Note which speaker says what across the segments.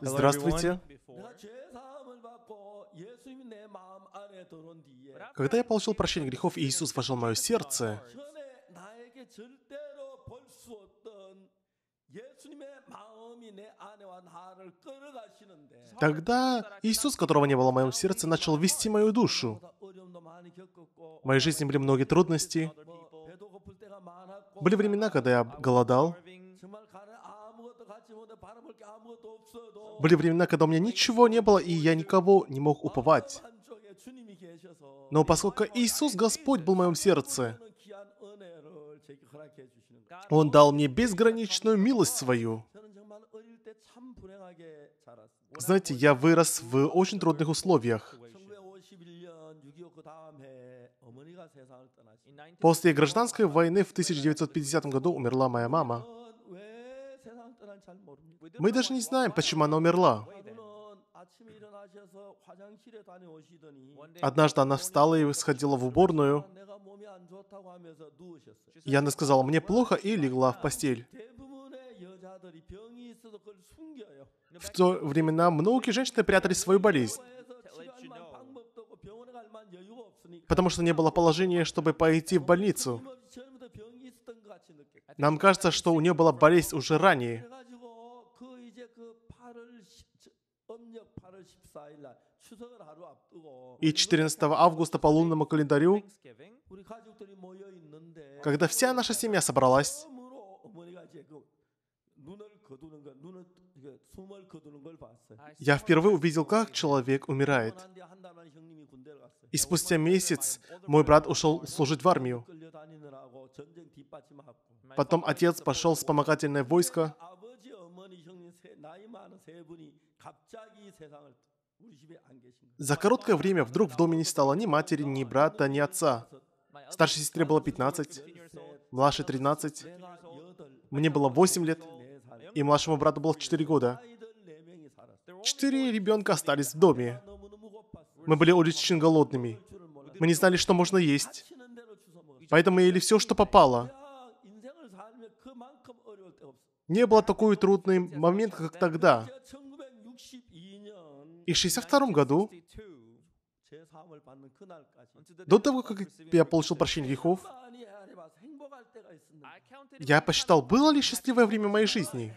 Speaker 1: Здравствуйте. Когда я получил
Speaker 2: прощение грехов, и Иисус вошел в мое сердце, Тогда Иисус, которого не было в моем сердце, начал вести мою душу. В моей жизни были многие трудности. Были времена, когда я голодал.
Speaker 1: Были времена, когда
Speaker 2: у меня ничего не было, и я никого не мог уповать. Но поскольку Иисус Господь был в моем сердце, Он дал мне безграничную милость свою. Знаете, я вырос в очень трудных условиях. После гражданской войны в 1950 году умерла моя мама. Мы даже не знаем, почему она умерла. Однажды она встала и сходила в уборную. И она сказала, мне плохо, и легла в постель. В то времена многие женщины прятали свою болезнь. Потому что не было положения, чтобы пойти в больницу. Нам кажется, что у нее была болезнь уже ранее. И 14 августа по лунному календарю, когда вся наша семья собралась, я впервые увидел, как человек умирает. И спустя месяц мой брат ушел служить в армию. Потом отец пошел в вспомогательное войско. За короткое время вдруг в доме не стало ни матери, ни брата, ни отца. Старшей сестре было 15, младшей 13, мне было 8 лет, и младшему брату было 4 года. Четыре ребенка остались в доме. Мы были очень голодными. Мы не знали, что можно есть. Поэтому или все, что попало. Не было такой трудный момент, как тогда. И в 62 году, до того, как я получил прощение грехов, я посчитал, было ли счастливое время моей жизни.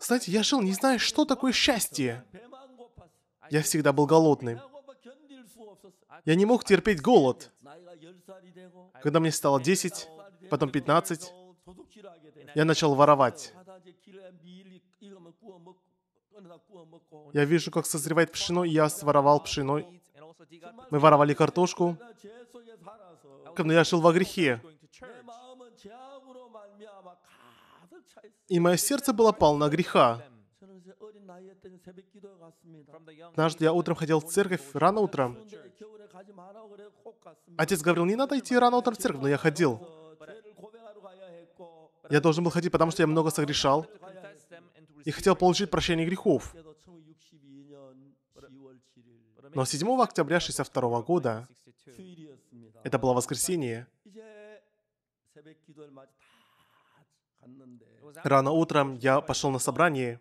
Speaker 2: Знаете, я жил, не зная, что такое счастье. Я всегда был голодным. Я не мог терпеть голод. Когда мне стало 10, потом 15, я начал воровать. Я вижу, как созревает пшено, и я своровал пшено. Мы воровали картошку, но я жил во грехе. И мое сердце было полно греха. Однажды я утром ходил в церковь, рано утром. Отец говорил, не надо идти рано утром в церковь, но я ходил. Я должен был ходить, потому что я много согрешал и хотел получить прощение грехов. Но 7 октября 62 года, это было воскресенье,
Speaker 1: рано утром я пошел на собрание,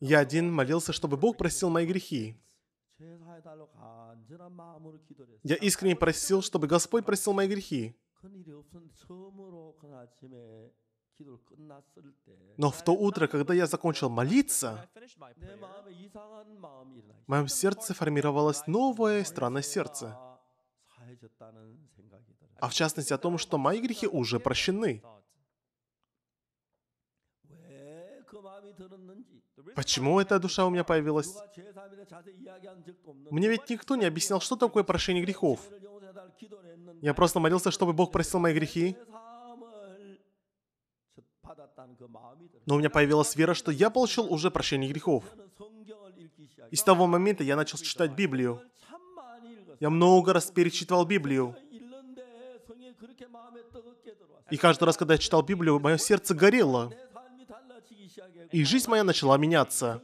Speaker 2: я один молился, чтобы Бог простил мои грехи.
Speaker 1: Я
Speaker 2: искренне просил, чтобы Господь простил мои грехи. Но в то утро, когда я закончил молиться, в моем сердце формировалось новое странное сердце. А в частности о том, что мои грехи уже прощены. Почему эта душа у меня появилась? Мне ведь никто не объяснял, что такое прощение грехов. Я просто молился, чтобы Бог простил мои грехи. Но у меня появилась вера, что я получил уже прощение грехов. И с того момента я начал читать Библию. Я много раз перечитывал Библию. И каждый раз, когда я читал Библию, мое сердце горело. И жизнь моя начала меняться.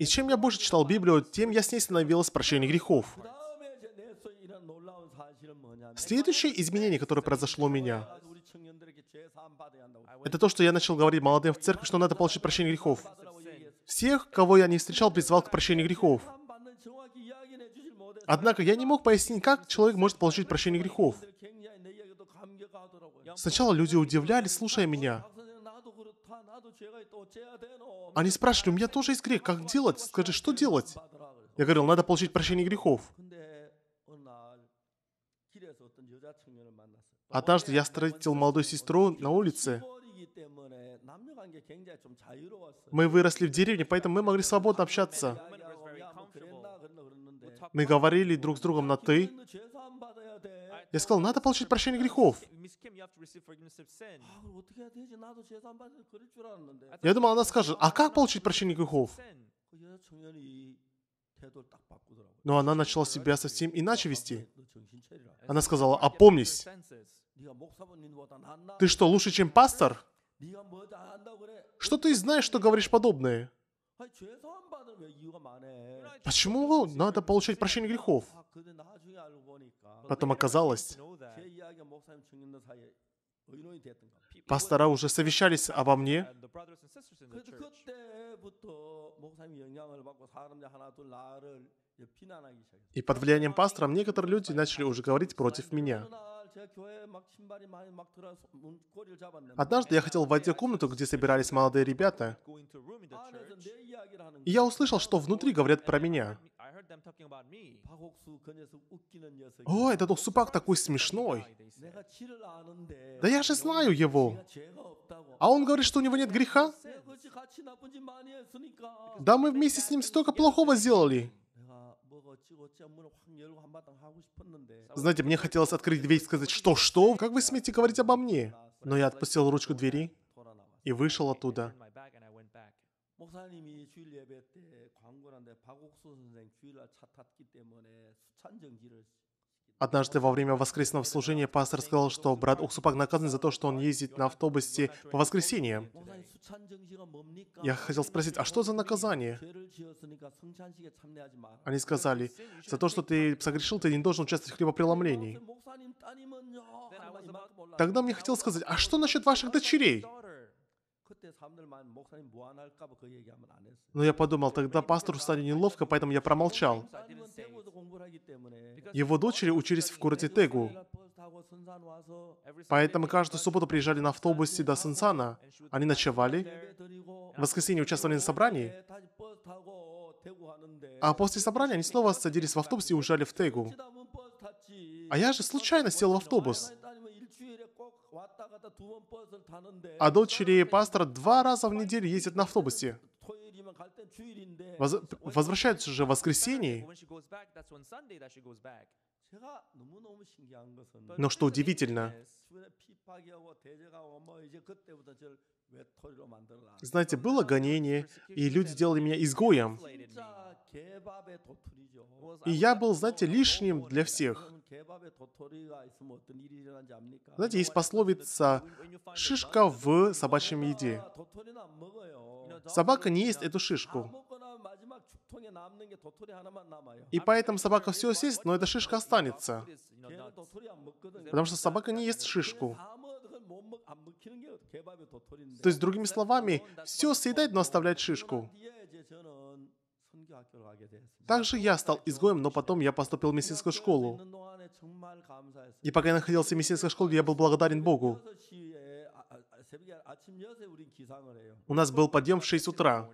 Speaker 2: И чем я больше читал Библию, тем я с ней становилось прощение грехов. Следующее изменение, которое произошло у меня, это то, что я начал говорить молодым в церкви, что надо получить прощение грехов. Всех, кого я не встречал, призвал к прощению грехов. Однако я не мог пояснить, как человек может получить прощение грехов. Сначала люди удивлялись, слушая меня. Они спрашивали, у меня тоже есть грех, как делать? Скажи, что делать? Я говорил, надо получить прощение грехов. Однажды я встретил молодую сестру на улице. Мы выросли в деревне, поэтому мы могли свободно общаться. Мы говорили друг с другом на «ты». Я сказал, надо получить прощение грехов. Я думал, она скажет, а как получить прощение грехов? Но она начала себя совсем иначе вести. Ну, она сказала, опомнись. «А ты что, лучше, чем пастор? Что ты знаешь, что говоришь подобное? Почему надо получать прощение грехов? Потом оказалось, пастора уже совещались обо мне. И под влиянием пастора некоторые люди начали уже говорить против меня. Однажды я хотел войти в комнату, где собирались молодые ребята, и я услышал, что внутри говорят про меня. О, этот усупак такой смешной. Да я же знаю его. А он говорит, что у него нет греха? Да мы вместе с ним столько плохого сделали. Знаете, мне хотелось открыть дверь и сказать, что, что? Как вы смеете говорить обо мне? Но я отпустил ручку двери и вышел оттуда.
Speaker 1: 목사님이
Speaker 2: Однажды во время воскресного служения пастор сказал, что брат Уксупак наказан за то, что он ездит на автобусе по воскресенье. Я хотел спросить, а что за наказание? Они сказали, за то, что ты согрешил, ты не должен участвовать в хлебопреломлении. Тогда мне хотел сказать, а что насчет ваших дочерей? Но я подумал, тогда пастору станет неловко, поэтому я промолчал. Его дочери учились в городе Тегу. Поэтому каждую субботу приезжали на автобусе до Сансана. Они ночевали. В воскресенье участвовали на собрании. А после собрания они снова садились в автобус и уезжали в Тегу. А я же случайно сел в автобус. А дочери пастора два раза в неделю ездят на автобусе. Воз... Возвращаются же в воскресенье.
Speaker 1: Но что удивительно, знаете,
Speaker 2: было гонение, и люди делали меня изгоем. И я был, знаете, лишним для всех. Знаете, есть пословица «шишка в собачьем еде». Собака не ест эту шишку. И поэтому собака все съест, но эта шишка останется. Потому что собака не ест шишку. То есть, другими словами, все съедать, но оставлять шишку. Также я стал изгоем, но потом я поступил в мессинскую школу. И пока я находился в мессинской школе, я был благодарен Богу.
Speaker 1: У нас был подъем в 6 утра.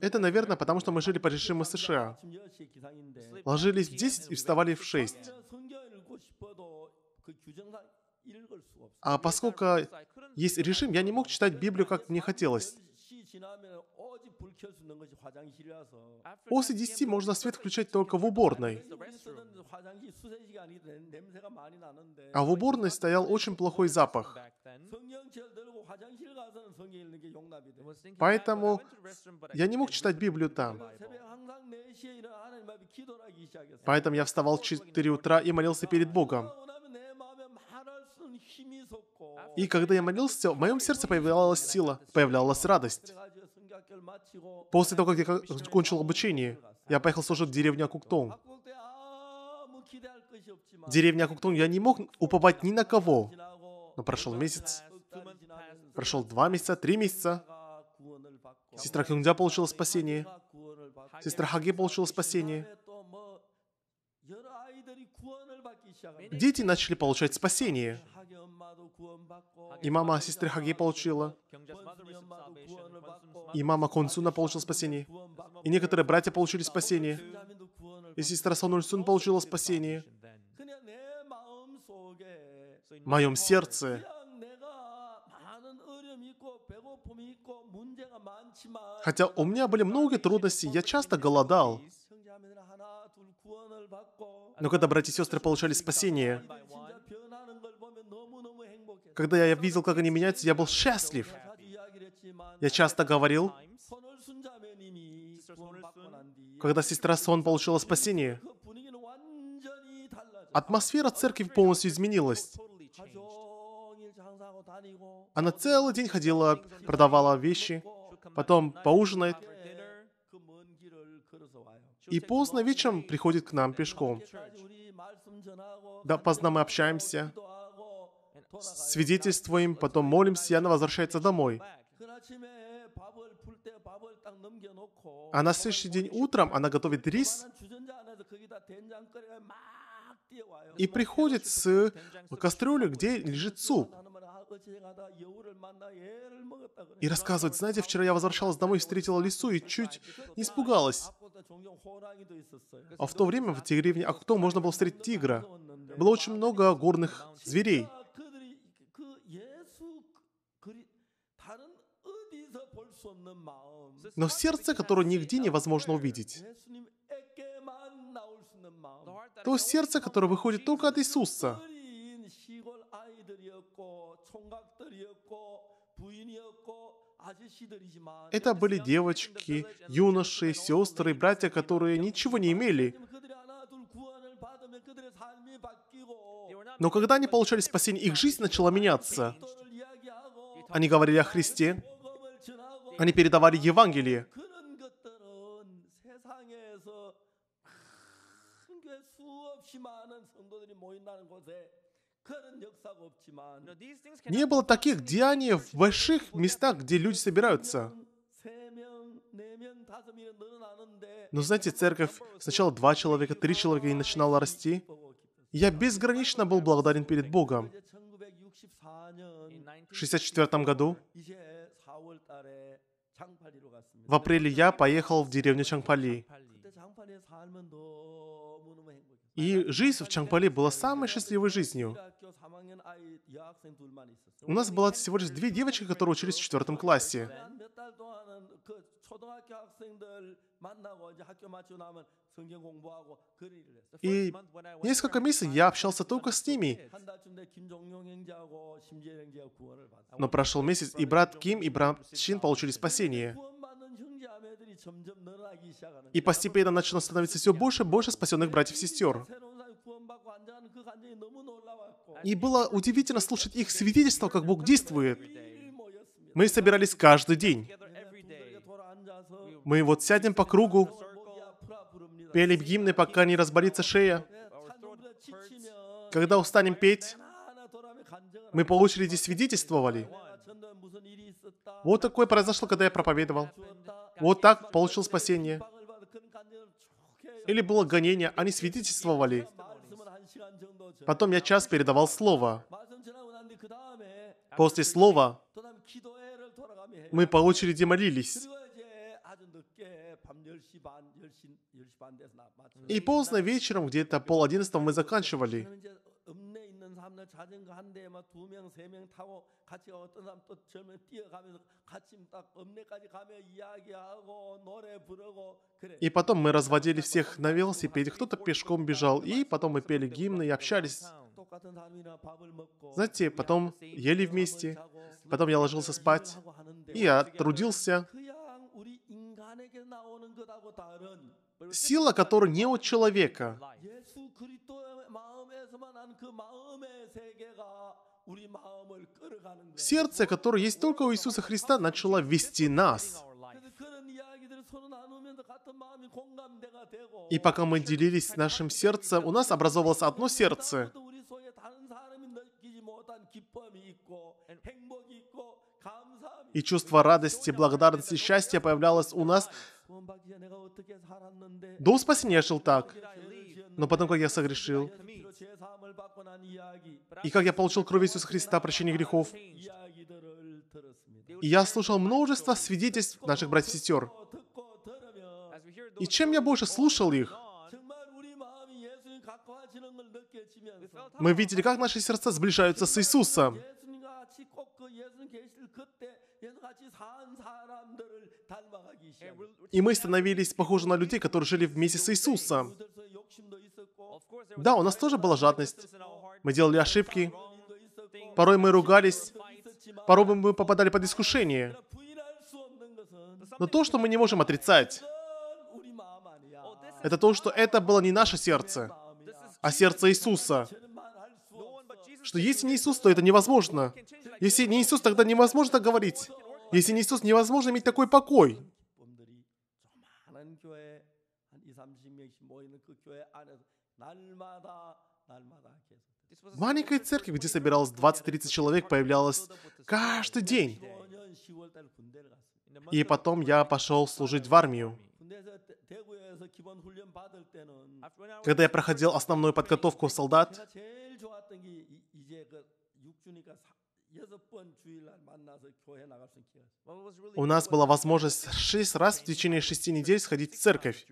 Speaker 1: Это, наверное, потому что
Speaker 2: мы жили по режиму США.
Speaker 1: Ложились в 10 и вставали в 6. А поскольку
Speaker 2: есть режим, я не мог читать Библию, как мне хотелось. После 10 можно свет включать только в уборной. А в уборной стоял очень плохой запах. Поэтому я не мог читать Библию там. Поэтому я вставал в 4 утра и молился перед Богом. И когда я молился, в моем сердце появлялась сила, появлялась радость. После того, как я закончил обучение, я поехал служить в деревню Куктон. Деревня Куктон я не мог уповать ни на кого. Но прошел месяц, прошел два месяца, три месяца. Сестра Хюнгдя получила спасение. Сестра Хаги получила спасение. Дети начали получать спасение. И мама сестры Хаги получила. И мама Консуна получила спасение. И некоторые братья получили спасение. И сестра Сун получила спасение. В моем сердце Хотя у меня были много трудностей, я часто голодал. Но когда братья и сестры получали спасение, когда я видел, как они меняются, я был счастлив. Я часто говорил, когда сестра Сон получила спасение, атмосфера церкви полностью изменилась. Она целый день ходила, продавала вещи, потом поужинает, и поздно вечером приходит к нам пешком. Да, поздно мы общаемся, свидетельствуем, потом молимся, и она возвращается домой. А на следующий день утром она готовит рис и приходит с кастрюлей, где лежит суп. И рассказывает, знаете, вчера я возвращалась домой, встретила лису и чуть не испугалась. А в то время в деревне Акто можно было встретить тигра. Было очень много горных зверей. Но сердце, которое нигде невозможно увидеть. То сердце, которое выходит только от Иисуса. Это были девочки, юноши, сестры, братья, которые ничего не имели. Но когда они получали спасение, их жизнь начала меняться. Они говорили о Христе. Они передавали Евангелие. 많은 не было таких деяний в больших местах, где люди собираются. Но знаете, церковь сначала два человека, три человека и начинала расти. Я безгранично был благодарен перед Богом. В 1964 году в апреле я поехал в деревню Чангпали. И жизнь в Чангпали была самой счастливой жизнью. А У нас было всего лишь две девочки, которые учились в четвертом классе. И несколько месяцев я общался только с ними. Но прошел месяц, и брат Ким и брат Чин получили спасение. И постепенно начало становиться все больше и больше спасенных братьев и сестер. И было удивительно слушать их свидетельство, как Бог действует. Мы собирались каждый день. Мы вот сядем по кругу, пели гимны, пока не разболится шея. Когда устанем петь, мы по очереди свидетельствовали. Вот такое произошло, когда я проповедовал. Вот так получил спасение. Или было гонение, они свидетельствовали. Потом я час передавал слово. После слова мы по очереди молились. И поздно вечером, где-то пол одиннадцатого, мы заканчивали.
Speaker 1: 가면 자전거 한 대에 막 명, 세 타고 같이 어떤 사람 또 젊은 뛰어가면서 같이 딱 읍내까지 가면 이야기하고 노래 부르고
Speaker 2: 그래. И потом мы разводили всех на велосипеде, кто-то пешком бежал, и потом мы пели гимны и общались. Знаете, потом ели вместе, потом я ложился спать, и я трудился. Сила, которая не у человека. Сердце, которое есть только у Иисуса Христа, начало вести нас. И пока мы делились с нашим сердцем, у нас образовалось одно сердце. И чувство радости, благодарности, счастья появлялось у нас. До спасения я жил так. Но потом, как я согрешил, и как я получил кровь Иисуса Христа, прощение грехов. И я слушал множество свидетельств наших братьев и сестер. И чем я больше слушал их, мы видели, как наши сердца сближаются с Иисусом. И мы становились похожи на людей, которые жили вместе с Иисусом. Да, у нас тоже была жадность. Мы делали ошибки. Порой мы ругались. Порой мы попадали под искушение. Но то, что мы не можем отрицать, это то, что это было не наше сердце, а сердце Иисуса. Что если не Иисус, то это невозможно. Если не Иисус, тогда невозможно говорить. Если не Иисус, невозможно иметь такой покой. Маленькая церкви, где собиралось 20-30 человек, появлялась каждый день. И потом я пошел служить в армию. Когда я проходил основную подготовку солдат, у нас была возможность шесть раз в течение шести недель сходить в церковь.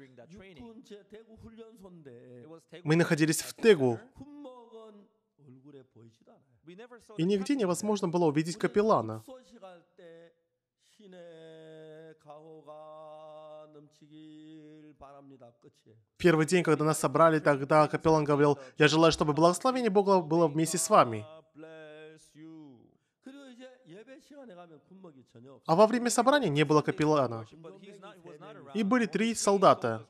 Speaker 2: Мы находились в Тегу.
Speaker 1: И нигде невозможно было увидеть капеллана.
Speaker 2: Первый день, когда нас собрали, тогда капеллан говорил, «Я желаю, чтобы благословение Бога было вместе с вами». А во время собрания не было капеллана. И были три солдата.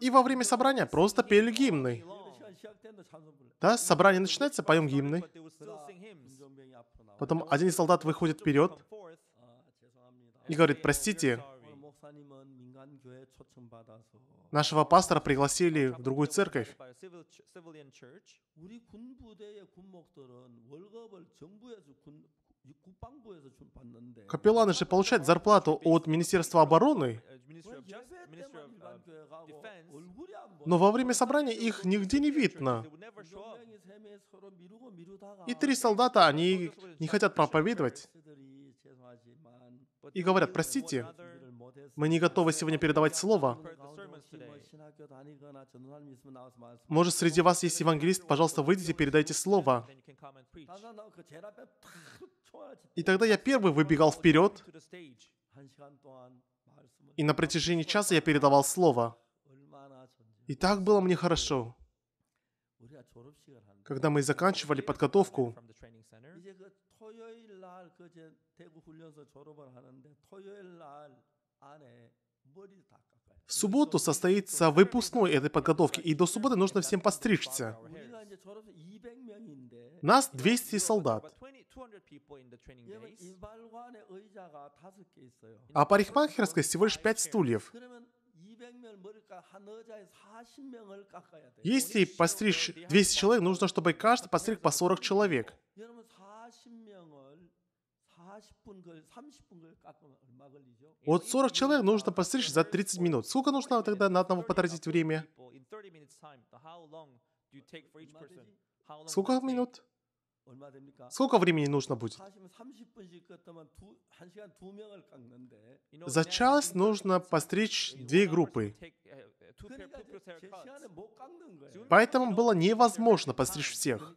Speaker 2: И во время собрания просто пели гимны. Да, собрание начинается, поем гимны. Потом один из солдат выходит вперед и говорит, простите, Нашего пастора пригласили в другую церковь. Капелланы же получают зарплату от Министерства обороны, но во время собрания их нигде не видно. И три солдата, они не хотят проповедовать.
Speaker 1: И говорят, простите,
Speaker 2: мы не готовы сегодня передавать слово.
Speaker 1: Может, среди вас есть
Speaker 2: евангелист, пожалуйста, выйдите, передайте слово. И тогда я первый выбегал вперед, и на протяжении часа я передавал слово. И так было мне хорошо. Когда мы заканчивали подготовку, в субботу состоится выпускной этой подготовки, и до субботы нужно всем постричься. Нас 200 солдат.
Speaker 1: А парикмахерская
Speaker 2: всего лишь 5 стульев. Если постричь 200 человек, нужно, чтобы каждый постриг по 40 человек. Вот 40 человек нужно постричь за 30 минут. Сколько нужно тогда на одного потратить время?
Speaker 1: Сколько минут?
Speaker 2: Сколько времени нужно будет?
Speaker 1: За час нужно
Speaker 2: постричь две группы. Uh, Поэтому было невозможно постричь всех.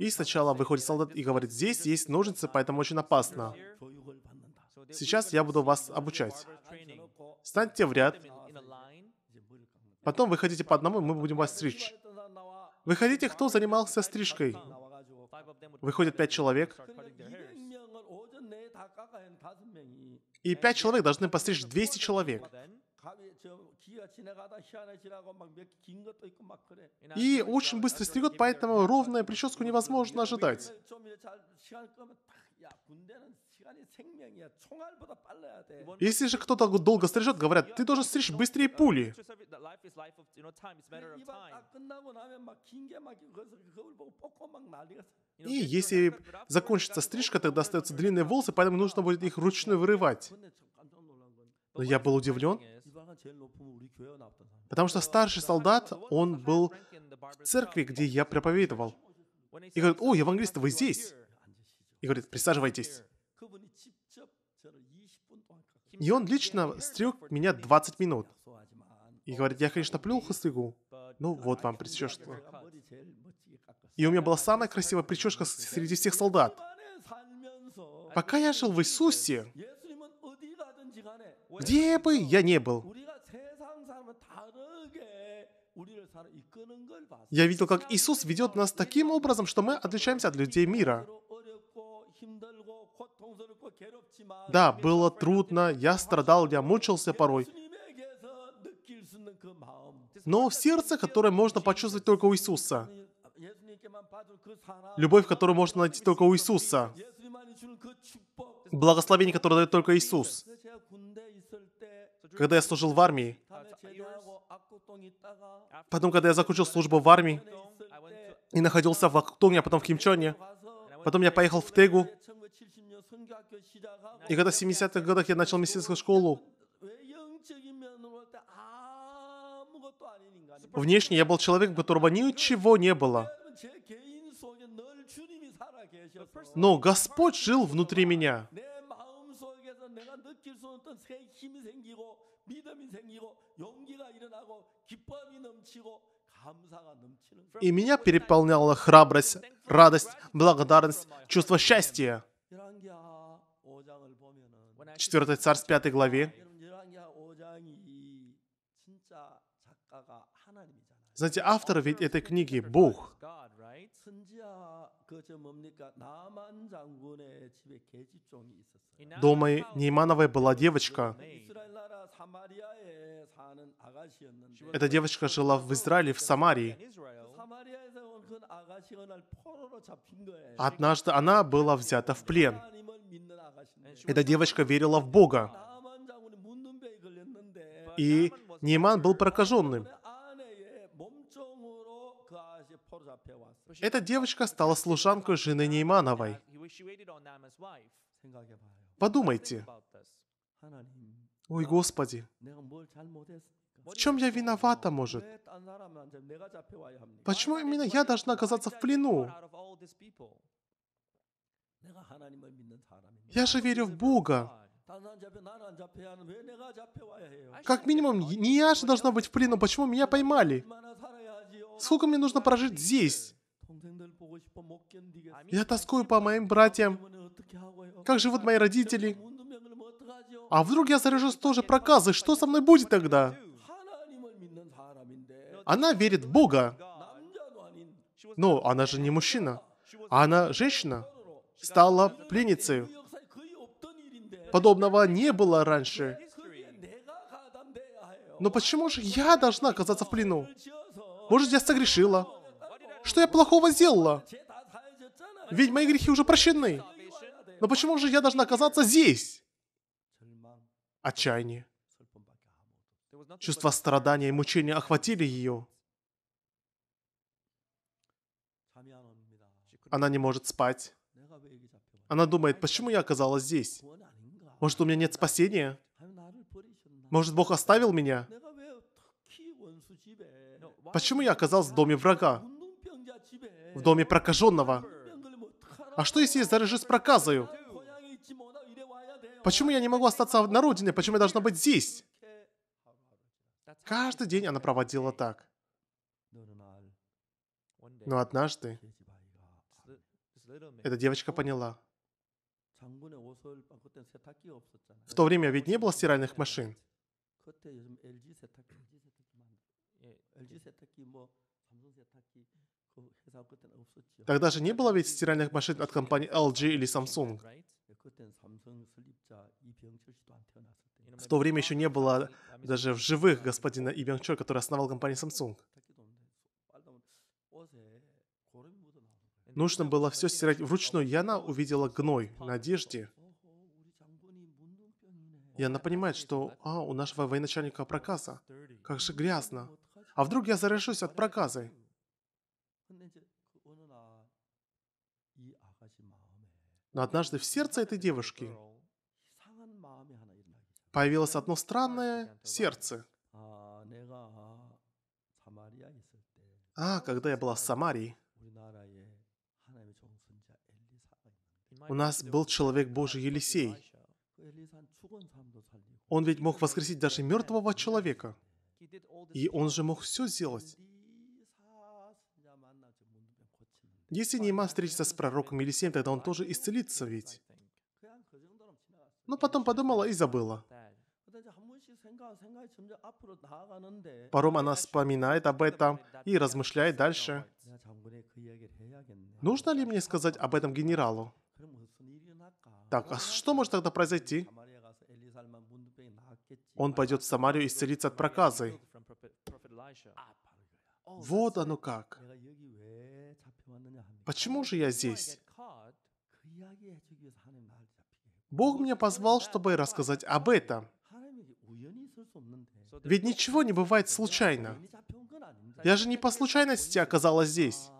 Speaker 1: И сначала выходит солдат и говорит,
Speaker 2: здесь есть ножницы, поэтому очень опасно. Сейчас я буду вас обучать. Станьте в ряд. Потом выходите по одному, и мы будем вас стричь. Выходите, кто занимался стрижкой.
Speaker 1: Выходит пять человек.
Speaker 2: И пять человек должны постричь 200 человек. И очень быстро стригут, поэтому ровную прическу невозможно ожидать. Если же кто-то долго стрижет, говорят, ты должен стричь быстрее пули. И если закончится стрижка, тогда остаются длинные волосы, поэтому нужно будет их ручную вырывать. Но я был удивлен. Потому что старший солдат, он был в церкви, где я проповедовал. И говорит, о, евангелист, вы здесь? И говорит, присаживайтесь. И он лично стрек меня 20 минут. И говорит, я, конечно, плюху стригу, ну вот вам прическа. И у меня была самая красивая прическа среди всех солдат. Пока я жил в Иисусе, где бы я не был, я видел, как Иисус ведет нас таким образом, что мы отличаемся от людей мира. Да, было трудно, я страдал, я мучился порой. Но в сердце, которое можно почувствовать только у Иисуса. Любовь, которую можно найти только у Иисуса. Благословение, которое дает только Иисус когда я служил в армии, потом, когда я закончил службу в армии и находился в Актуне, а потом в Кимчоне, потом я поехал в Тегу, и когда в 70-х годах я начал мистическую школу, внешне я был человек, у которого ничего не было. Но Господь жил внутри меня. И меня переполняла храбрость, радость, благодарность, чувство счастья. 4 Царств 5 главе. Знаете, автор ведь этой книги — Бог.
Speaker 1: Дома Неймановой была девочка.
Speaker 2: Эта девочка жила в Израиле, в Самарии. Однажды она была взята в плен. Эта девочка верила в Бога. И Нейман был прокаженным. Эта девочка стала служанкой жены Неймановой.
Speaker 1: Подумайте.
Speaker 2: Ой, Господи, в чем я виновата, может? Почему именно я должна оказаться в плену? Я же верю в Бога. Как минимум, не я же должна быть в плену, почему меня поймали? Сколько мне нужно прожить здесь? Я тоскую по моим братьям. Как живут мои родители? А вдруг я заряжусь тоже проказы? Что со мной будет тогда? Она верит в Бога. Но она же не мужчина. А она женщина. Стала пленницей. Подобного не было раньше. Но почему же я должна оказаться в плену? Может, я согрешила? Что я плохого сделала? Ведь мои грехи уже прощены. Но почему же я должна оказаться здесь? отчаяние. Чувства страдания и мучения охватили ее. Она не может спать. Она думает, почему я оказалась здесь? Может, у меня нет спасения? Может, Бог оставил меня? Почему я оказался в доме врага? В доме прокаженного? А что, если я заражусь проказою? Почему я не могу остаться на родине? Почему я должна быть здесь? Каждый день она проводила так. Но однажды
Speaker 1: эта девочка поняла.
Speaker 2: В то время ведь не было стиральных машин.
Speaker 1: Тогда же не было ведь стиральных машин от компании LG или Samsung.
Speaker 2: В то время еще не было даже в живых господина И Чо, который основал компанию Samsung. Нужно было все стирать вручную. Яна увидела гной на одежде. И она понимает, что «А, у нашего военачальника проказа. Как же грязно. А вдруг я заражусь от проказы?»
Speaker 1: 근데 이제 그 어느 날이
Speaker 2: 아가씨 마음에 но однажды в сердце этой девушки появилось одно странное сердце. А, когда я была в Самарии, у нас был человек Божий Елисей. Он ведь мог воскресить даже мертвого человека. И он же мог все сделать. Если Нейма встретится с пророком или Елисеем, тогда он тоже исцелится ведь. Но потом подумала и забыла. Порой она вспоминает об этом и размышляет дальше. Нужно ли мне сказать об этом генералу? Так, а что может тогда произойти?
Speaker 1: Он пойдет в Самарию исцелиться от проказы.
Speaker 2: Вот оно как. Почему же я здесь? Бог меня позвал, чтобы рассказать об этом. Ведь ничего не бывает случайно. Я же не по случайности оказалась здесь.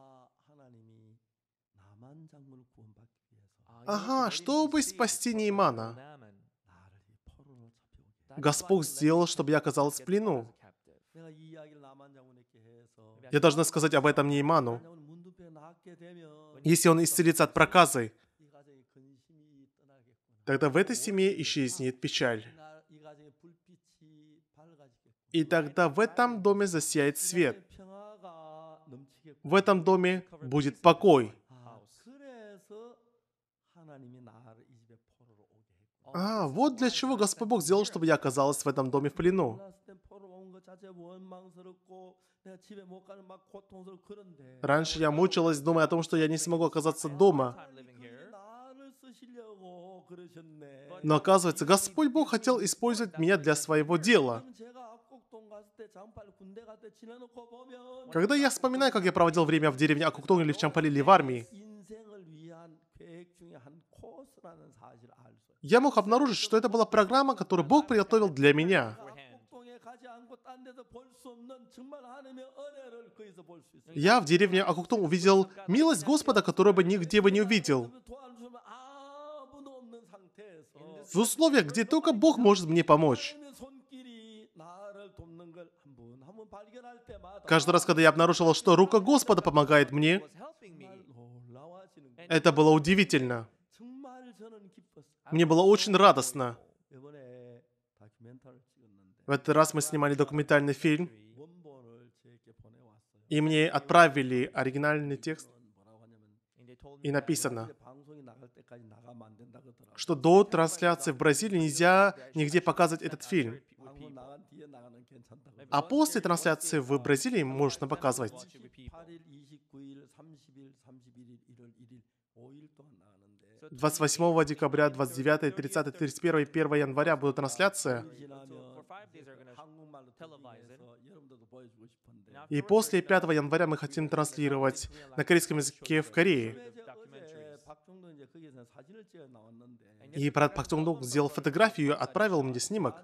Speaker 2: Ага, чтобы спасти Неймана. Господь сделал, чтобы я оказалась в плену. Я должна сказать об этом Нейману. Если он исцелится от проказы, тогда в этой семье исчезнет печаль. И тогда в этом доме засияет свет.
Speaker 1: В этом доме
Speaker 2: будет покой. А, вот для чего Господь Бог сделал, чтобы я оказалась в этом доме в плену. Раньше я мучилась, думая о том, что я не смогу оказаться дома.
Speaker 1: Но оказывается, Господь Бог
Speaker 2: хотел использовать меня для своего дела. Когда я вспоминаю, как я проводил время в деревне Акуктон или в Чампале или в армии, я мог обнаружить, что это была программа, которую Бог приготовил для меня – я в деревне Акуктум увидел милость Господа, которую бы нигде бы не увидел. В условиях, где только Бог может мне помочь. Каждый раз, когда я обнаруживал, что рука Господа помогает мне, это было удивительно. Мне было очень радостно. В этот раз мы снимали документальный фильм, и мне отправили оригинальный текст, и написано, что до трансляции в Бразилии нельзя нигде показывать этот фильм. А после трансляции в Бразилии можно показывать.
Speaker 1: «28 декабря, 29, 30,
Speaker 2: 31, 1 января будут трансляции. И после 5 января мы хотим транслировать на корейском языке в Корее. И брат Пак Чонгдок сделал фотографию, отправил мне снимок.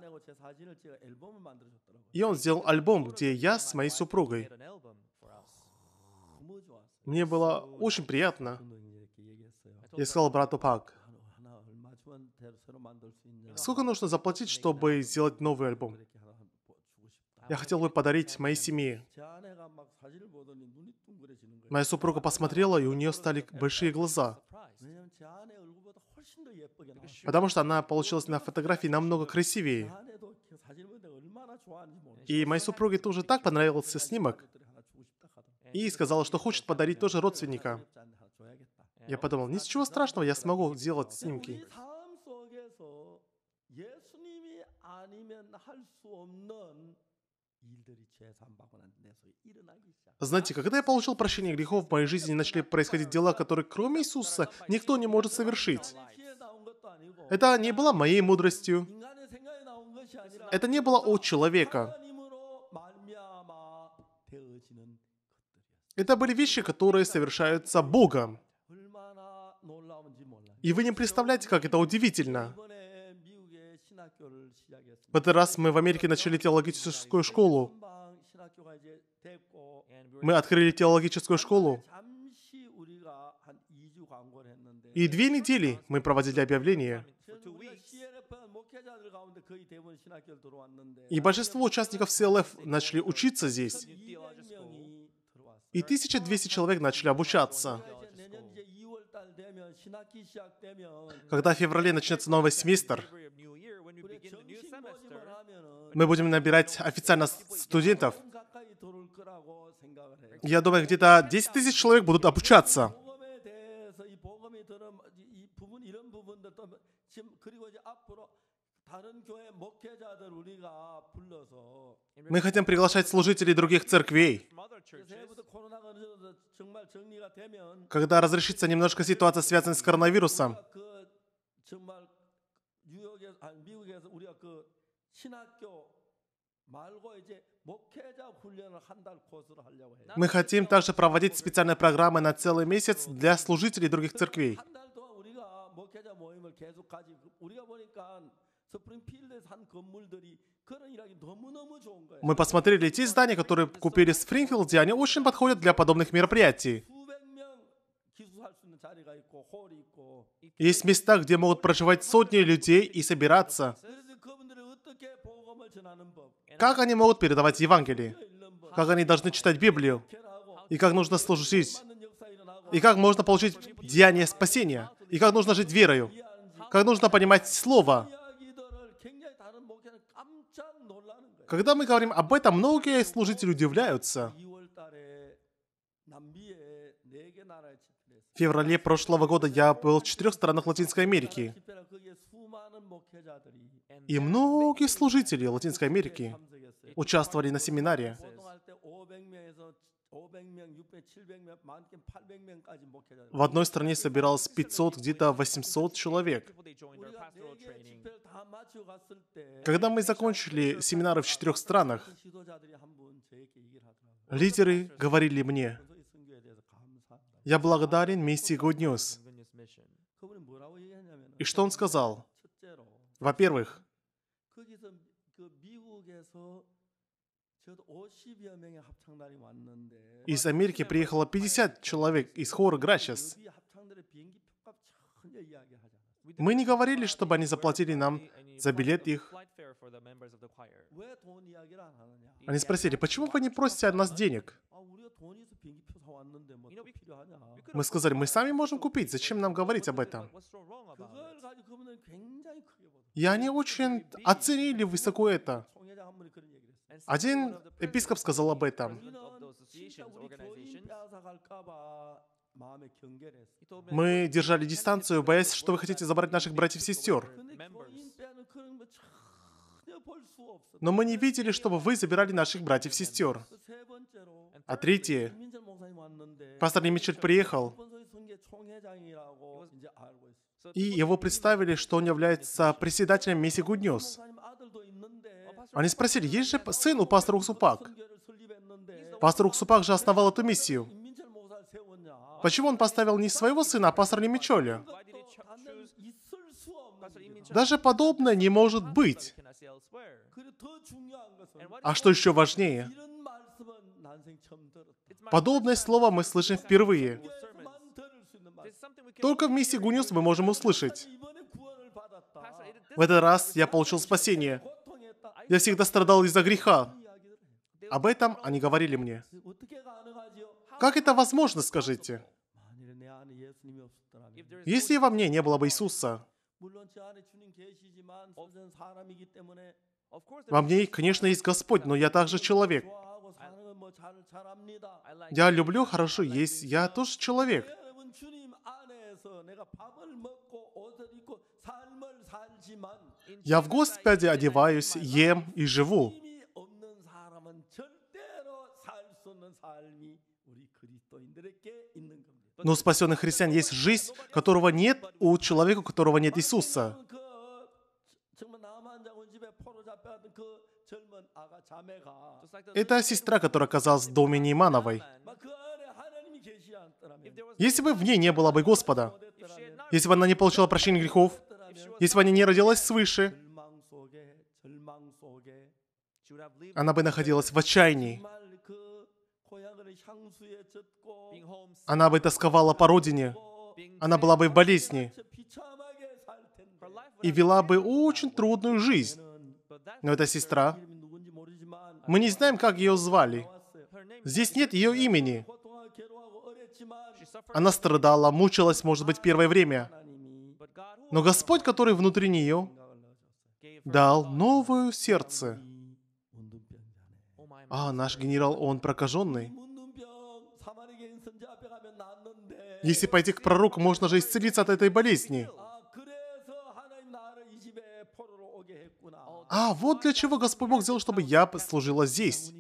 Speaker 2: И он сделал альбом, где я с моей супругой. Мне было очень приятно. Я сказал брату Пак, сколько нужно заплатить, чтобы сделать новый альбом? я хотел бы подарить моей семье. Моя супруга посмотрела, и у нее стали большие глаза. Потому что она получилась на фотографии намного красивее. И моей супруге тоже так понравился снимок. И сказала, что хочет подарить тоже родственника. Я подумал, ничего страшного, я смогу сделать снимки. Знаете, когда я получил прощение грехов, в моей жизни начали происходить дела, которые кроме Иисуса никто не может совершить. Это не было моей мудростью. Это не было от человека. Это были вещи, которые совершаются Богом. И вы не представляете, как это удивительно. В этот раз мы в Америке начали теологическую школу. Мы открыли теологическую школу. И две недели мы проводили объявление. И большинство участников СЛФ начали учиться здесь. И 1200 человек начали обучаться. Когда в феврале начнется новый семестр, мы будем набирать официально студентов. Я думаю, где-то 10 тысяч человек будут обучаться.
Speaker 1: Мы хотим приглашать служителей других церквей. Когда разрешится немножко ситуация, связанная с коронавирусом, Мы
Speaker 2: хотим также проводить специальные программы на целый месяц для служителей других церквей. Мы посмотрели те здания, которые купили в Спрингфилде, они очень подходят для подобных мероприятий. Есть места, где могут проживать сотни людей и собираться. Как они могут передавать Евангелие? Как они должны читать Библию? И как нужно служить? И как можно получить деяние спасения? И как нужно жить верою? Как нужно понимать Слово? Когда мы говорим об этом, многие служители удивляются. В феврале прошлого года я был в четырех странах Латинской Америки. И многие служители Латинской Америки участвовали на семинаре.
Speaker 1: В одной стране
Speaker 2: собиралось 500, где-то 800 человек. Когда мы закончили семинары в четырех странах, лидеры говорили мне, «Я благодарен миссии Good News». И что он сказал? Во-первых, из Америки приехало 50 человек из хора Грачес. Мы не говорили, чтобы они заплатили нам за билет их.
Speaker 1: Они спросили, почему вы
Speaker 2: не просите от нас денег? А мы сказали, мы сами можем купить, зачем нам говорить об этом? И они очень оценили высоко это. Один епископ сказал об этом. Мы держали дистанцию, боясь, что вы хотите забрать наших братьев и сестер. Но мы не видели, чтобы вы забирали наших братьев и сестер. А третье, пастор Немичель приехал. И его представили, что он является председателем Месси Гуднес. Они спросили, есть же сын у пастора Уксупак? Пастор Уксупак же основал эту миссию. Почему он поставил не своего сына, а пастора Немичоля? Даже подобное не может быть. А что еще важнее? Подобное слово мы слышим впервые. Только в миссии Гуниус мы можем услышать. В этот раз я получил спасение. Я всегда страдал из-за греха. Об этом они говорили мне. Как это возможно, скажите? Если во мне не было бы Иисуса, во мне, конечно, есть Господь, но я также человек. Я люблю хорошо есть, я тоже человек. Я в Господе одеваюсь, ем и живу. Но у спасенных христиан есть жизнь, которого нет у человека, у которого нет Иисуса. Это сестра, которая оказалась в доме Неймановой. Если бы в ней не было бы Господа, если бы она не получила прощения грехов, если бы она не родилась свыше,
Speaker 1: она бы находилась в отчаянии.
Speaker 2: Она бы тосковала по родине. Она была бы в болезни. И вела бы очень трудную жизнь. Но эта сестра, мы не знаем, как ее звали. Здесь нет ее имени. Она страдала, мучилась, может быть, первое время. Но Господь, который внутри нее, дал новое сердце. А, наш генерал, он прокаженный. Если пойти к пророку, можно же исцелиться от этой болезни. А, вот для чего Господь Бог сделал, чтобы я служила здесь.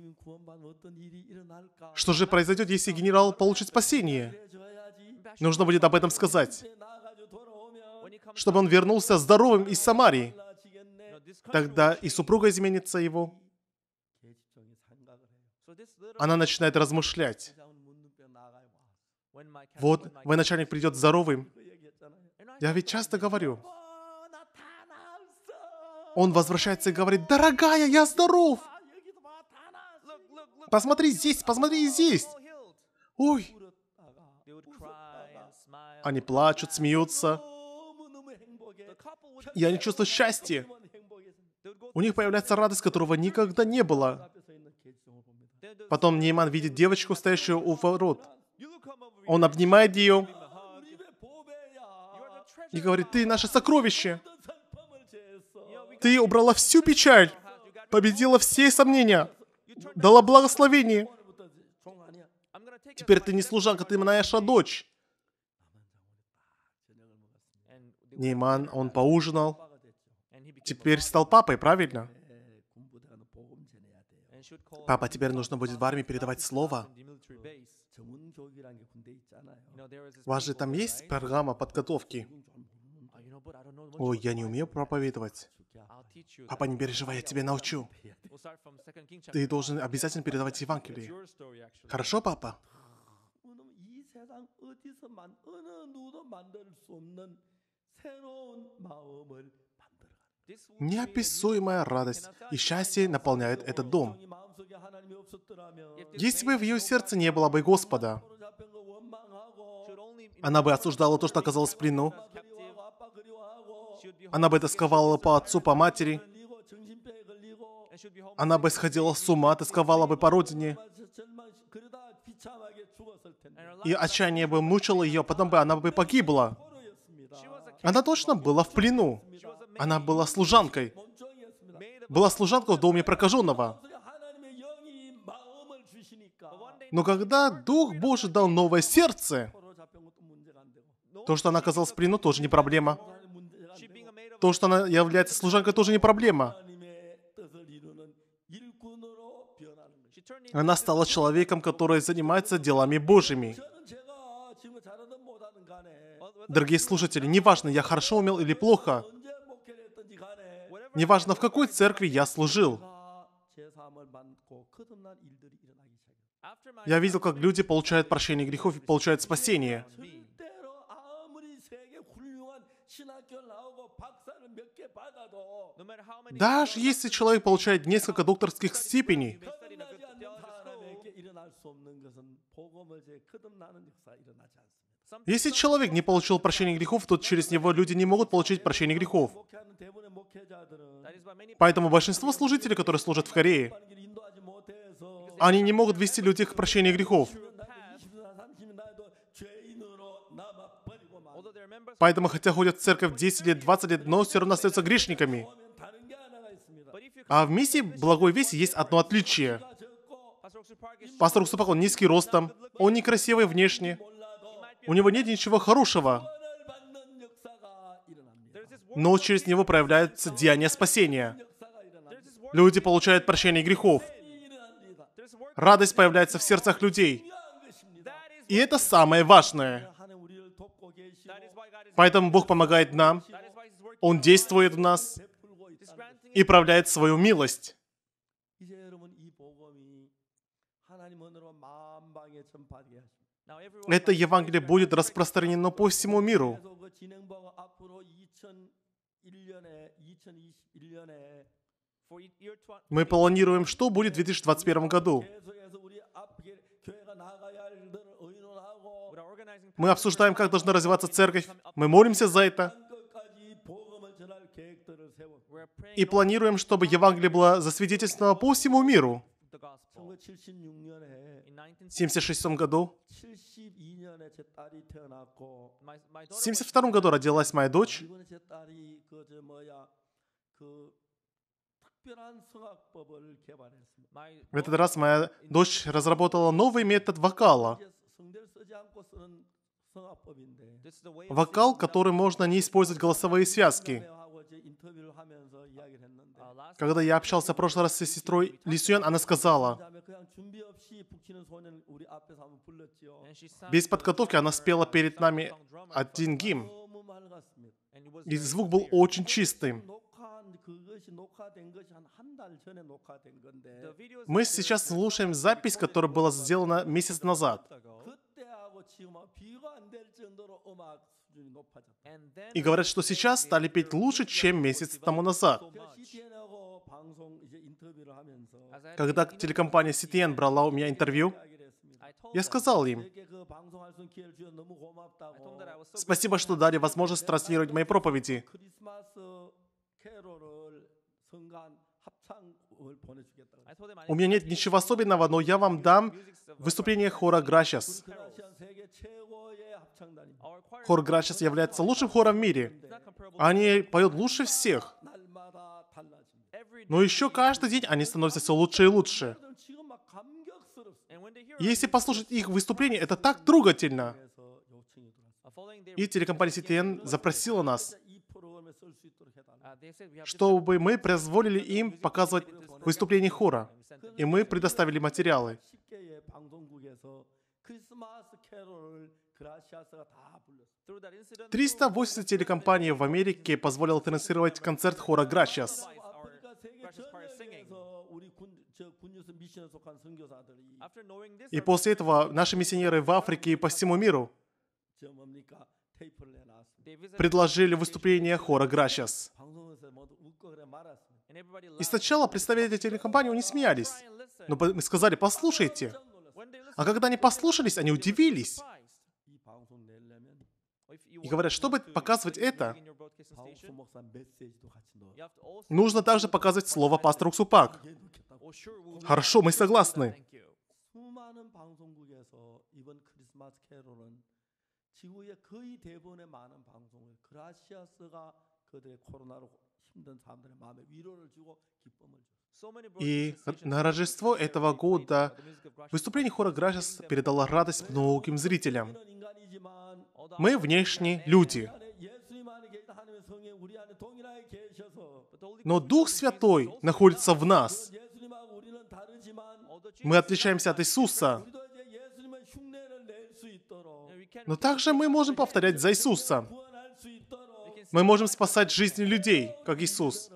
Speaker 2: Что же произойдет, если генерал получит спасение? Нужно будет об этом сказать, чтобы он вернулся здоровым из Самарии. Тогда и супруга изменится его. Она начинает размышлять. Вот, мой начальник придет здоровым. Я ведь часто говорю. Он возвращается и говорит, «Дорогая, я здоров!» Посмотри здесь, посмотри здесь! Ой, они плачут, смеются. И они чувствуют счастье. У них появляется радость, которого никогда не было. Потом Нейман видит девочку, стоящую у ворот. Он обнимает ее и говорит, ты наше сокровище. Ты убрала всю печаль, победила все сомнения, дала благословение. Теперь ты не служанка, ты моя дочь. Нейман, он поужинал, теперь стал папой, правильно?
Speaker 1: Папа, теперь нужно будет в армии передавать слово. У вас же там есть программа подготовки?
Speaker 2: Ой, я не умею проповедовать. Папа, не переживай, я тебя научу.
Speaker 1: Ты должен обязательно передавать Евангелие. Хорошо,
Speaker 2: папа? Неописуемая радость и счастье наполняет этот дом. Если бы в ее сердце не было бы Господа, она бы осуждала то, что оказалось в плену. Она бы тосковала по отцу, по матери. Она бы сходила с ума, тосковала бы по родине. И отчаяние бы мучило ее, потом бы она бы погибла. Она точно была в плену. Она была служанкой. Была служанкой в доме прокаженного. Но когда Дух Божий дал новое сердце, то, что она оказалась в плену, тоже не проблема. То, что она является служанкой, тоже не проблема. Она стала человеком, который занимается делами Божьими дорогие слушатели, неважно, я хорошо умел или плохо, неважно, в какой церкви я служил, я видел, как люди получают прощение грехов и получают спасение. Даже если человек получает несколько докторских степеней, если человек не получил прощения грехов, то через него люди не могут получить прощение грехов. Поэтому большинство служителей, которые служат в Корее, они не могут вести людей к прощению грехов. Поэтому, хотя ходят в церковь 10 лет, 20 лет, но все равно остаются грешниками. А в миссии благой вести есть одно отличие. Пастор Супак, он низкий ростом, он некрасивый внешне, у него нет ничего хорошего. Но через него проявляется деяние спасения. Люди получают прощение грехов. Радость появляется в сердцах людей. И это самое важное. Поэтому Бог помогает нам. Он действует в нас и проявляет свою милость. это Евангелие будет распространено по всему миру. Мы планируем, что будет в 2021 году. Мы обсуждаем, как должна развиваться церковь. Мы молимся за это. И планируем, чтобы Евангелие было засвидетельствовано по всему миру.
Speaker 1: 1976 году, в 1972 году родилась моя дочь. В этот
Speaker 2: раз моя дочь разработала новый метод вокала. Вокал, который можно не использовать голосовые связки. Когда я общался в прошлый раз с сестрой Лисюен, она сказала, без подготовки она спела перед нами один гимн. И звук был очень чистым. Мы сейчас слушаем запись, которая была сделана месяц назад. И говорят, что сейчас стали петь лучше, чем месяц тому назад. Когда телекомпания CTN брала у меня интервью,
Speaker 1: я сказал им,
Speaker 2: спасибо, что дали возможность транслировать мои проповеди. Uh, у меня нет ничего особенного, но я вам дам выступление хора Грачес. Хор Грачес является лучшим хором в мире. Они поют лучше всех. Но еще каждый день они становятся все лучше и лучше. Если послушать их выступление, это так трогательно. И телекомпания CTN запросила нас, чтобы мы позволили им показывать выступление хора. И мы предоставили материалы. 380 телекомпаний в Америке позволил транслировать концерт хора «Грачиас». И после этого наши миссионеры в Африке и по всему миру предложили выступление хора «Грачиас». И сначала представители телекомпании не смеялись, но мы сказали, послушайте, а когда они послушались, они удивились. И говорят, чтобы показывать это, нужно также показывать слово пастора Уксупак. Хорошо, мы согласны. И на Рождество этого года выступление хора Грасис передало радость многим зрителям. Мы внешние люди. Но Дух Святой находится в нас. Мы отличаемся от Иисуса. Но также мы можем повторять за Иисуса. Мы можем спасать жизни людей, как Иисус.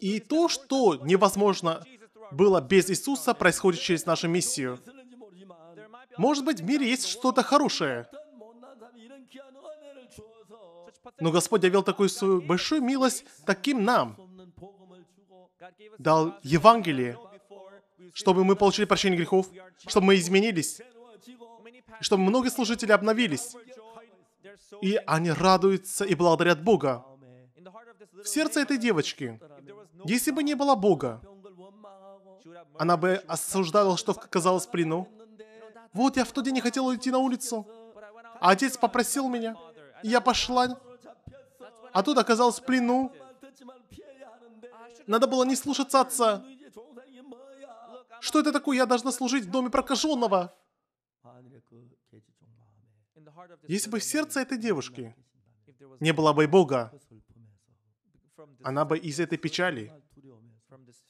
Speaker 2: И то, что невозможно было без Иисуса, происходит через нашу миссию. Может быть, в мире есть что-то хорошее. Но Господь явил такую свою большую милость таким нам. Дал Евангелие, чтобы мы получили прощение грехов, чтобы мы изменились, чтобы многие служители обновились и они радуются и благодарят Бога. В сердце этой девочки, если бы не было Бога, она бы осуждала, что оказалась в плену. Вот я в тот день не хотела идти на улицу, а отец попросил меня, и я пошла, а тут оказалась плену. Надо было не слушаться отца. Что это такое? Я должна служить в доме прокаженного. Если бы в сердце этой девушки не было бы Бога, она бы из этой печали,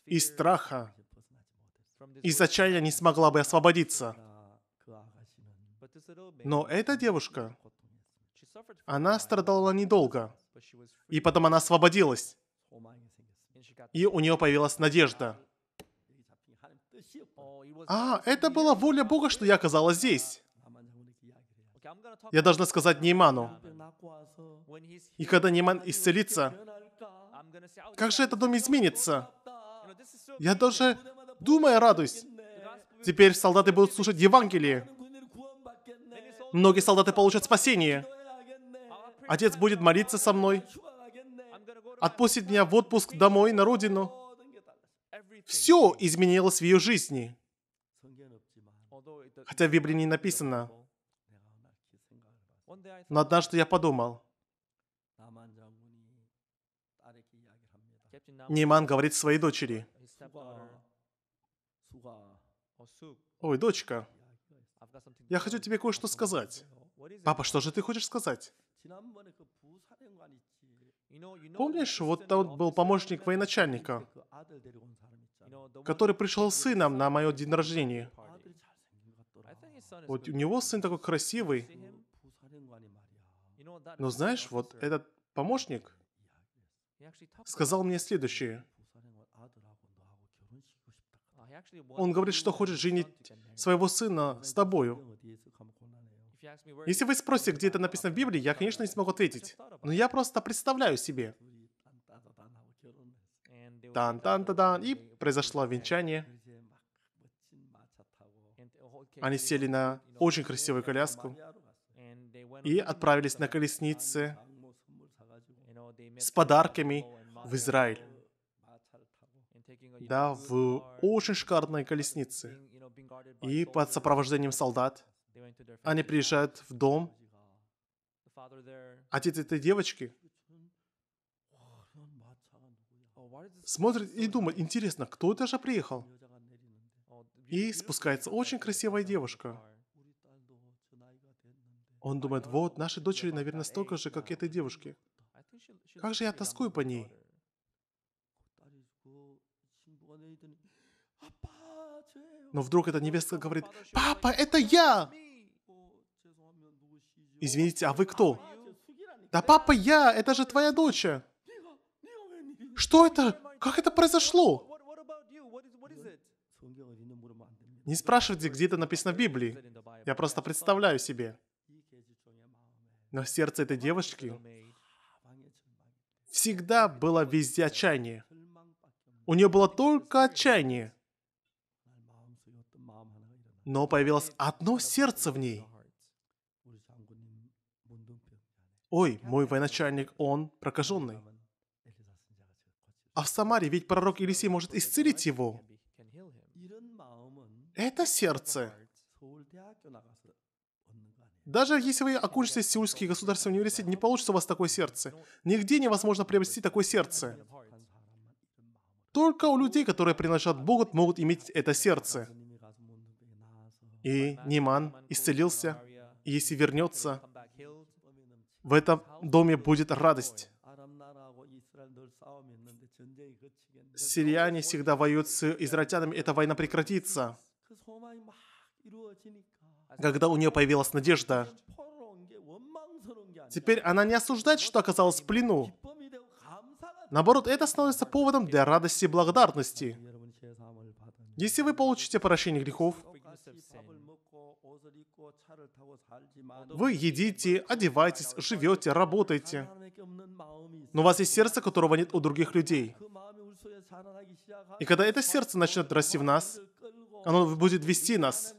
Speaker 2: из страха, из отчаяния не смогла бы освободиться. Но эта девушка, она страдала недолго, и потом она освободилась, и у нее появилась надежда. А, это была воля Бога, что я оказалась здесь. Я должна сказать Нейману. И когда Нейман исцелится, как же этот дом изменится? Я даже, думая, радуюсь. Теперь солдаты будут слушать Евангелие. Многие солдаты получат спасение. Отец будет молиться со мной. Отпустит меня в отпуск домой, на родину. Все изменилось в ее жизни. Хотя в Библии не написано, но однажды я подумал.
Speaker 1: Нейман говорит своей дочери.
Speaker 2: Ой, дочка,
Speaker 1: а я хочу
Speaker 2: тебе кое-что сказать. Папа, что же ты хочешь сказать? Помнишь, вот тот был помощник военачальника, который пришел с сыном на мое день рождения. Вот у него сын такой красивый,
Speaker 1: но знаешь, вот этот помощник сказал мне следующее.
Speaker 2: Он говорит, что хочет женить своего сына с тобою. Если вы спросите, где это написано в Библии, я, конечно, не смогу ответить. Но я просто представляю себе. тан тан та дан И произошло венчание. Они сели на очень красивую коляску и отправились на колесницы с подарками в Израиль. Да, в очень шикарной колеснице. И под сопровождением солдат они приезжают в дом. Отец этой девочки смотрит и думает, интересно, кто это же приехал? И спускается очень красивая девушка. Он думает, вот, наши дочери, наверное, столько же, как этой девушки. Как же я тоскую по ней. Но вдруг эта невестка говорит, «Папа, это я!» «Извините, а вы кто?» «Да папа я, это же твоя дочь!» «Что это? Как это произошло?» Не спрашивайте, где это написано в Библии. Я просто представляю себе. Но в сердце этой девушки всегда было везде отчаяние. У нее было только отчаяние. Но появилось одно сердце в ней. Ой, мой военачальник, он прокаженный. А в Самаре ведь пророк Елисей может исцелить его. Это сердце. Даже если вы окунетесь в Сеульский государственный университет, не получится у вас такое сердце. Нигде невозможно приобрести такое сердце. Только у людей, которые принадлежат Богу, могут иметь это сердце. И Ниман исцелился, и если вернется, в этом доме будет радость. Сириане всегда воюют с израильтянами, эта война прекратится когда у нее появилась надежда. Теперь она не осуждает, что оказалась в плену. Наоборот, это становится поводом для радости и благодарности. Если вы получите прощение грехов, вы едите, одеваетесь, живете, работаете. Но у вас есть сердце, которого нет у других людей. И когда это сердце начнет расти в нас, оно будет вести нас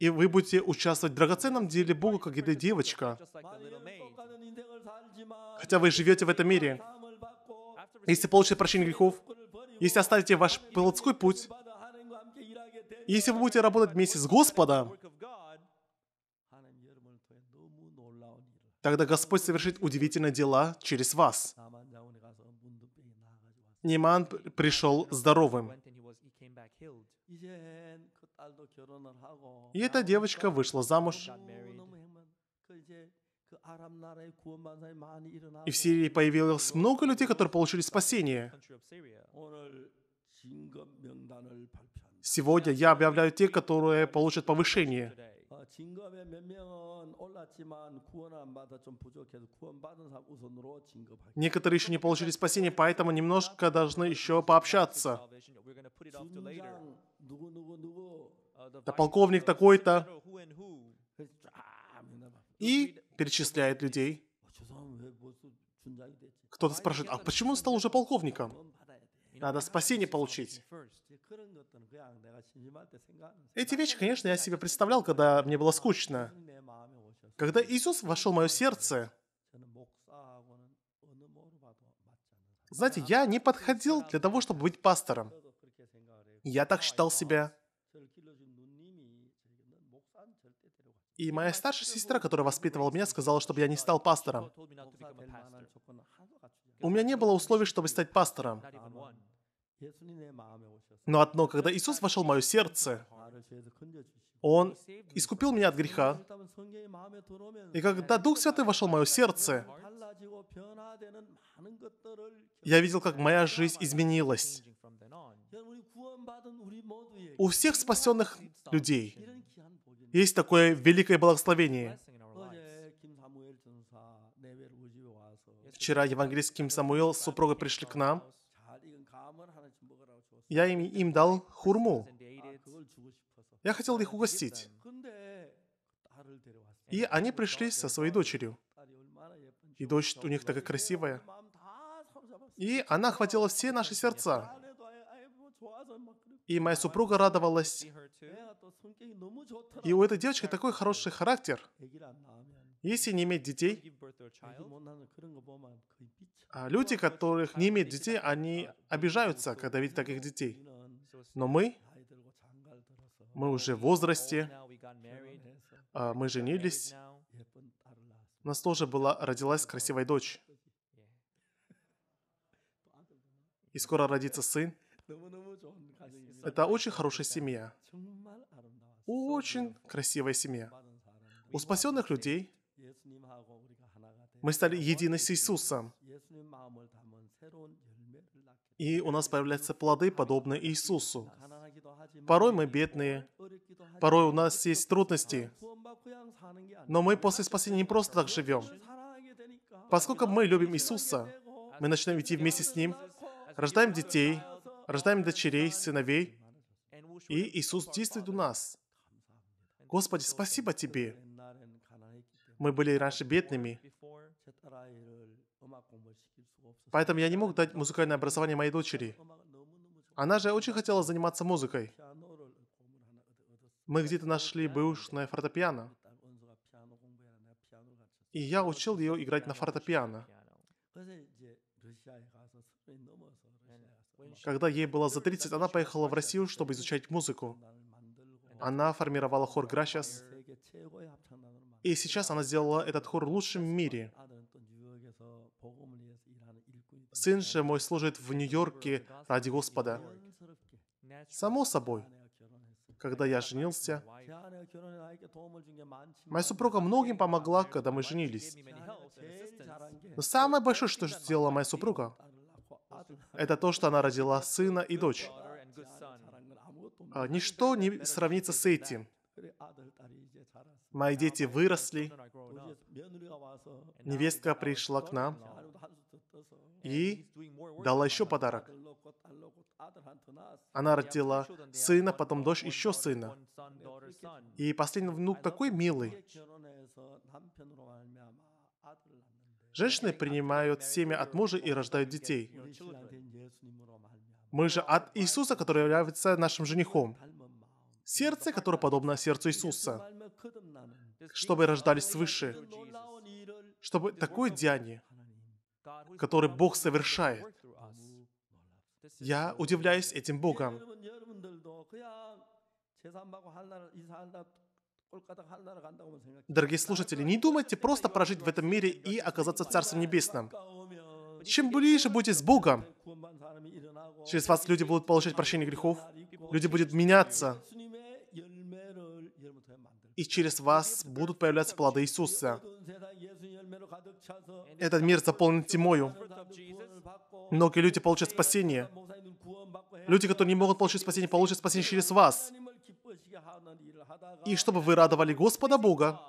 Speaker 2: и вы будете участвовать в драгоценном деле Бога, как эта девочка. Хотя вы живете в этом мире. Если получите прощение грехов, если оставите ваш плотской путь, если вы будете работать вместе с Господом, тогда Господь совершит удивительные дела через вас. Неман пришел здоровым. И эта девочка вышла замуж. И в Сирии появилось много людей, которые получили спасение. Сегодня я объявляю те, которые получат повышение. Некоторые еще не получили спасение, поэтому немножко должны еще пообщаться.
Speaker 1: А, да полковник такой-то.
Speaker 2: И перечисляет людей. Кто-то спрашивает, а почему он стал уже полковником? Надо спасение получить. Эти вещи, конечно, я себе представлял, когда мне было скучно. Когда Иисус вошел в мое сердце, знаете, я не подходил для того, чтобы быть пастором. Я так считал себя. И моя старшая сестра, которая воспитывала меня, сказала, чтобы я не стал пастором. У меня не было условий, чтобы стать пастором. Но одно, когда Иисус вошел в мое сердце, он искупил меня от греха. И когда Дух Святой вошел в мое сердце, я видел, как моя жизнь изменилась. У всех спасенных людей есть такое великое благословение. Вчера евангелист Ким Самуил с супругой пришли к нам. Я им, им дал хурму. Я хотел их угостить. И они пришли со своей дочерью. И дочь у них такая красивая. И она охватила все наши сердца. И моя супруга радовалась. И у этой девочки такой хороший характер. Если не иметь детей, а люди, которых не имеют детей, они обижаются, когда видят таких детей. Но мы, мы уже в возрасте, а, мы женились. У нас тоже была, родилась красивая дочь. И скоро родится сын. Это очень хорошая семья. Очень красивая семья. У спасенных людей мы стали едины с Иисусом. И у нас появляются плоды, подобные Иисусу. Порой мы бедные, порой у нас есть трудности, но мы после спасения не просто так живем. Поскольку мы любим Иисуса, мы начинаем идти вместе с Ним, рождаем детей, рождаем дочерей, сыновей, и Иисус действует у нас. Господи, спасибо Тебе. Мы были раньше бедными, поэтому я не мог дать музыкальное образование моей дочери. Она же очень хотела заниматься музыкой. Мы где-то нашли бэушное фортепиано.
Speaker 1: И я учил ее играть на фортепиано. Когда ей было за
Speaker 2: 30, она поехала в Россию, чтобы изучать музыку. Она формировала хор Гращас. И сейчас она сделала этот хор лучшим в мире. Сын же мой служит в Нью-Йорке ради Господа. Само собой, когда я женился, моя супруга многим помогла, когда мы женились. Но самое большое, что сделала моя супруга, это то, что она родила сына и дочь. А, ничто не сравнится с этим. Мои дети выросли, невестка пришла к нам и дала еще подарок. А Она родила сына, потом дочь, еще сына. И последний внук такой милый.
Speaker 1: Э, а, а,
Speaker 2: Женщины принимают семя от мужа и рождают детей. Мы же от Иисуса, который является нашим женихом. Сердце, которое подобно сердцу Иисуса. Чтобы рождались свыше. Чтобы такое деяние, которое Бог совершает, я удивляюсь этим Богом. Дорогие слушатели, не думайте просто прожить в этом мире и оказаться царством небесным. Чем ближе будете с Богом, через вас люди будут получать прощение грехов, люди будут меняться, и через вас будут появляться плоды Иисуса. Этот мир заполнен тьмою. Многие люди получат спасение. Люди, которые не могут получить спасение, получат спасение через вас. И чтобы вы радовали Господа Бога.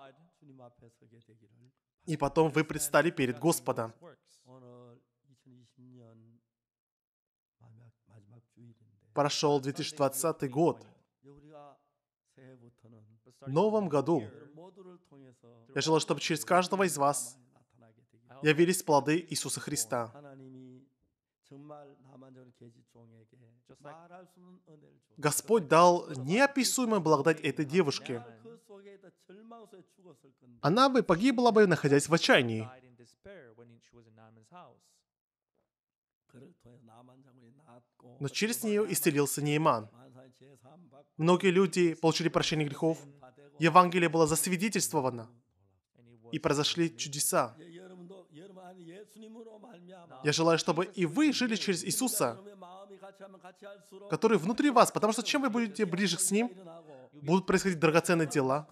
Speaker 2: И потом вы предстали перед Господом. Прошел 2020 год. В новом году я желаю, чтобы через каждого из вас явились плоды Иисуса Христа. Господь дал неописуемую благодать этой девушке. Она бы погибла бы, находясь в отчаянии.
Speaker 1: Но через нее
Speaker 2: исцелился Нейман. Многие люди получили прощение грехов. Евангелие было засвидетельствовано. И произошли чудеса. Я желаю, чтобы и вы жили через Иисуса, который внутри вас, потому что чем вы будете ближе с Ним, будут происходить драгоценные дела,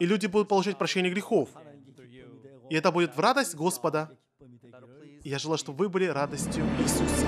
Speaker 2: и люди будут получать прощение грехов. И это будет в радость Господа. И я желаю, чтобы вы были радостью Иисуса.